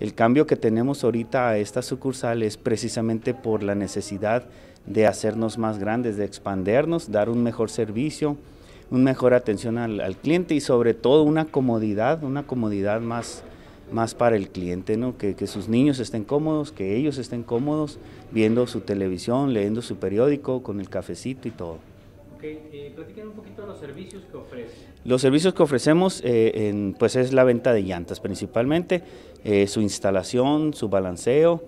El cambio que tenemos ahorita a esta sucursal es precisamente por la necesidad de hacernos más grandes, de expandernos, dar un mejor servicio, una mejor atención al, cliente y sobre todo una comodidad, una comodidad más, más para el cliente, ¿no? que, sus niños estén cómodos, que ellos estén cómodos viendo su televisión, leyendo su periódico, con el cafecito y todo. Ok, eh, un poquito de los servicios que ofrecen. Los servicios que ofrecemos eh, pues es la venta de llantas principalmente, eh, su instalación, su balanceo,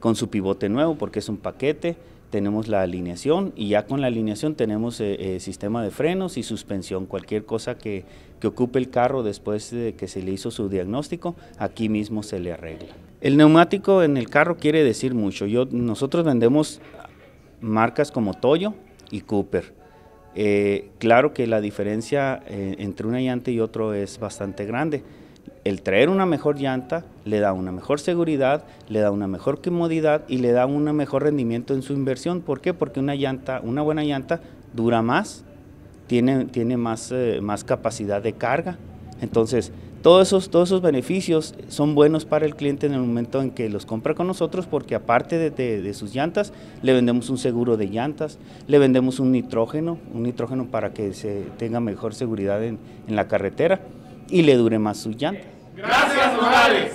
con su pivote nuevo porque es un paquete, tenemos la alineación y ya con la alineación tenemos sistema de frenos y suspensión, cualquier cosa que, ocupe el carro después de que se le hizo su diagnóstico, aquí mismo se le arregla. El neumático en el carro quiere decir mucho. Yo, nosotros vendemos marcas como Toyo y Cooper. Eh, claro que la diferencia eh, entre una llanta y otro es bastante grande. El traer una mejor llanta le da una mejor seguridad, le da una mejor comodidad y le da un mejor rendimiento en su inversión. ¿Por qué? Porque una llanta, una buena llanta dura más, tiene, eh, más capacidad de carga, entonces, todos esos, todos esos beneficios son buenos para el cliente en el momento en que los compra con nosotros porque aparte de, sus llantas, le vendemos un seguro de llantas, le vendemos un nitrógeno, un nitrógeno para que se tenga mejor seguridad en, la carretera y le dure más su llanta. Gracias, Morales.